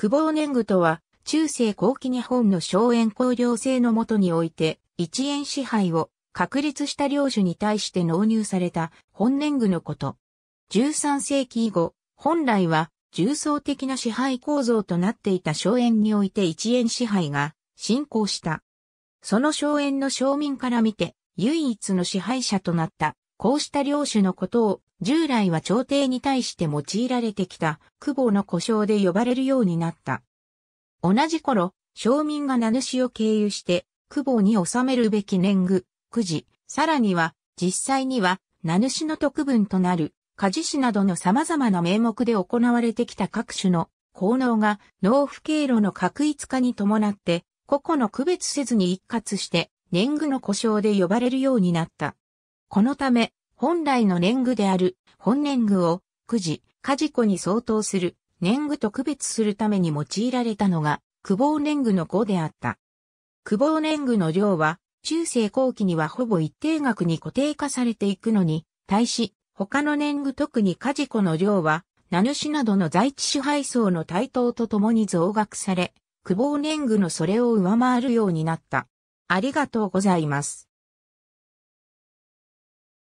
久保年貢とは、中世後期日本の荘園公領制のもとにおいて、一円支配を確立した領主に対して納入された本年貢のこと。13世紀以後、本来は重層的な支配構造となっていた荘園において一円支配が進行した。その荘園の庶民から見て、唯一の支配者となった、こうした領主のことを従来は朝廷に対して用いられてきた、久保の故障で呼ばれるようになった。同じ頃、商民が名主を経由して、久保に納めるべき年貢、くじ、さらには、実際には、名主の特分となる、家事士などの様々な名目で行われてきた各種の効能が納付経路の確一化に伴って、個々の区別せずに一括して、年貢の故障で呼ばれるようになった。このため、本来の年貢である本年貢をくじ、かじこに相当する年貢と区別するために用いられたのが、久保年貢の語であった。久保年貢の量は、中世後期にはほぼ一定額に固定化されていくのに、対し、他の年貢特にカジコの量は、名主などの在地支配層の台頭とともに増額され、久保年貢のそれを上回るようになった。ありがとうございます。